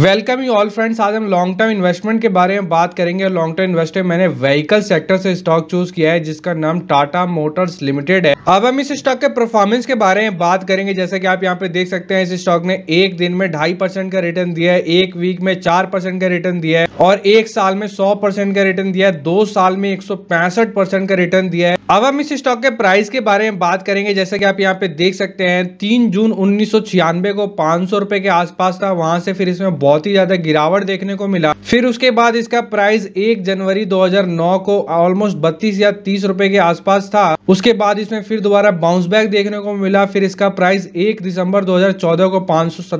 welcome you all friends आज हम long term investment के बारे में बात करेंगे लॉन्ग टर्म इन्वेस्टर मैंने व्हीकल सेक्टर से स्टॉक चूज किया है जिसका नाम टाटा मोटर्स लिमिटेड है अब हम इस स्टॉक के परफॉर्मेंस के बारे में बात करेंगे जैसे कि आप यहाँ पे देख सकते हैं इस स्टॉक ने एक दिन में ढाई परसेंट का रिटर्न दिया है एक वीक में चार परसेंट का रिटर्न दिया है और एक साल में सौ परसेंट का रिटर्न दिया है दो साल में एक सौ पैंसठ परसेंट का रिटर्न दिया है अब हम इस स्टॉक के प्राइस के बारे में बात करेंगे जैसे कि आप यहाँ पे देख सकते हैं तीन जून उन्नीस को पांच सौ के आसपास था वहां से फिर इसमें बहुत ही ज्यादा गिरावट देखने को मिला फिर उसके बाद इसका प्राइस एक जनवरी दो को ऑलमोस्ट बत्तीस या तीस के आसपास था उसके बाद इसमें फिर दोबारा बाउंस बैक देखने को मिला फिर इसका प्राइस एक दिसंबर 2014 को पाँच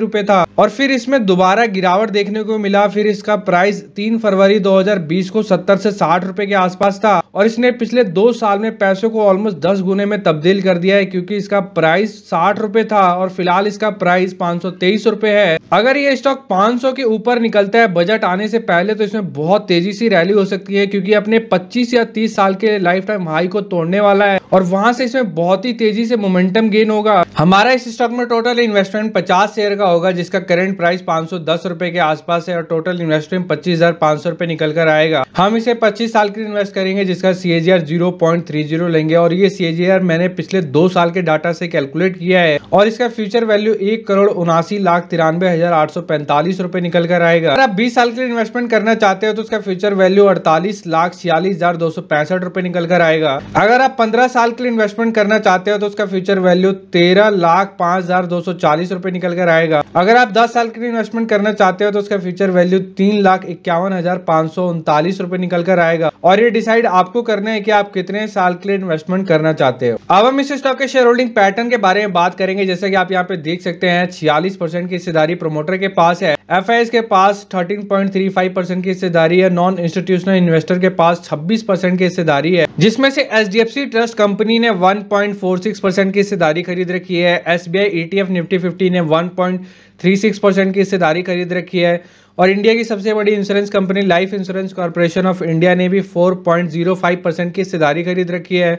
रुपए था और फिर इसमें दोबारा गिरावट देखने को मिला फिर इसका प्राइस तीन फरवरी 2020 को सत्तर से साठ रुपए के आसपास था और इसने पिछले दो साल में पैसों को ऑलमोस्ट दस गुने में तब्दील कर दिया है क्योंकि इसका प्राइस साठ रुपए था और फिलहाल इसका प्राइस पांच सौ तेईस रुपए है अगर ये स्टॉक पांच सौ के ऊपर निकलता है बजट आने से पहले तो इसमें बहुत तेजी सी रैली हो सकती है क्योंकि अपने पच्चीस या तीस साल के लाइफ टाइम हाई को तोड़ने वाला है और वहां से इसमें बहुत ही तेजी से मोमेंटम गेन होगा हमारा इस स्टॉक में टोटल इन्वेस्टमेंट पचास शेयर का होगा जिसका करेंट प्राइस पांच सौ दस रुपए के आसपास है और टोटल इन्वेस्टमेंट पच्चीस हजार सौ निकल कर आएगा हम इसे पच्चीस साल के इन्वेस्ट करेंगे जिसका इसका CAGR zero point three zero लेंगे और ये सीएजीआर मैंने पिछले दो साल के डाटा से कैलकुलेट किया है और इसका फ्यूचर वैल्यू एक करोड़ उनासी लाख तिरानवे हजार आठ सौ पैंतालीस रूपए निकल कर आएगा अगर आप बीस साल के लिए इन्वेस्टमेंट करना चाहते हो तो उसका फ्यूचर वैल्यू अड़तालीस लाख छियालीस हजार दो सौ पैंसठ रूपए निकल कर आएगा अगर आप पंद्रह साल के लिए इन्वेस्टमेंट करना चाहते हो तो उसका फ्यूचर वैल्यू तेरह लाख पांच हजार दो सौ चालीस रूपए निकल कर आएगा अगर आप दस साल के लिए इन्वेस्टमेंट करना चाहते हो तो उसका फ्यूचर वैल्यू तीन लाख इक्यावन हजार पांच सौ उनतालीस रूपए निकल कर आएगा और ये डिसाइड आपको करना है कि आप कितने साल के लिए इन्वेस्टमेंट करना चाहते हो अब हम इस स्टॉक के शेयर होल्डिंग पैटर्न के बारे में बात करेंगे जैसे कि आप यहाँ पे देख सकते हैं छियालीस की हिस्सेदारी प्रोमोटर के पास है एफ के पास 13.35 परसेंट की हिस्सेदारी है नॉन इंस्टीट्यूशनल इन्वेस्टर के पास 26 परसेंट की हिस्सेदारी है जिसमें से एच ट्रस्ट कंपनी ने 1.46 परसेंट की हिस्सेदारी खरीद रखी है S B e Nifty fifty ने 1.36 परसेंट की हिस्सेदारी खरीद रखी है और इंडिया की सबसे बड़ी insurance company life insurance corporation of India ने भी फोर परसेंट की हिस्सेदारी खरीद रखी है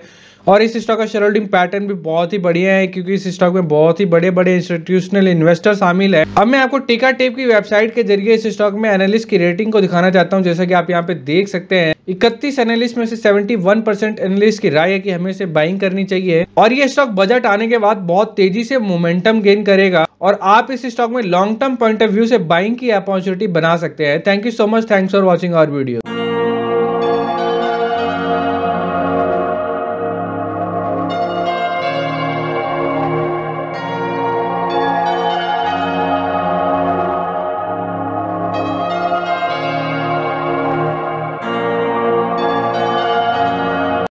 और इस स्टॉक का शेयर होल्डिंग पैटर्न भी बहुत ही बढ़िया है क्योंकि इस स्टॉक में बहुत ही बड़े बड़े इंस्टीट्यूशनल इन्वेस्टर शामिल है अब मैं आपको टिका टेप की वेबसाइट के जरिए इस स्टॉक में एनालिस्ट की रेटिंग को दिखाना चाहता हूँ जैसा कि आप यहाँ पे देख सकते हैं इकतीस एनालिस्ट में से वन परसेंट एनालिस्ट की राय है कि हमें इसे बाइंग करनी चाहिए और ये स्टॉक बजट आने के बाद बहुत तेजी से मोमेंटम गेन करेगा और आप इस स्टॉक में long term point of view से बाइंग की अपॉर्चुनिटी बना सकते हैं thank you so much thanks for watching our video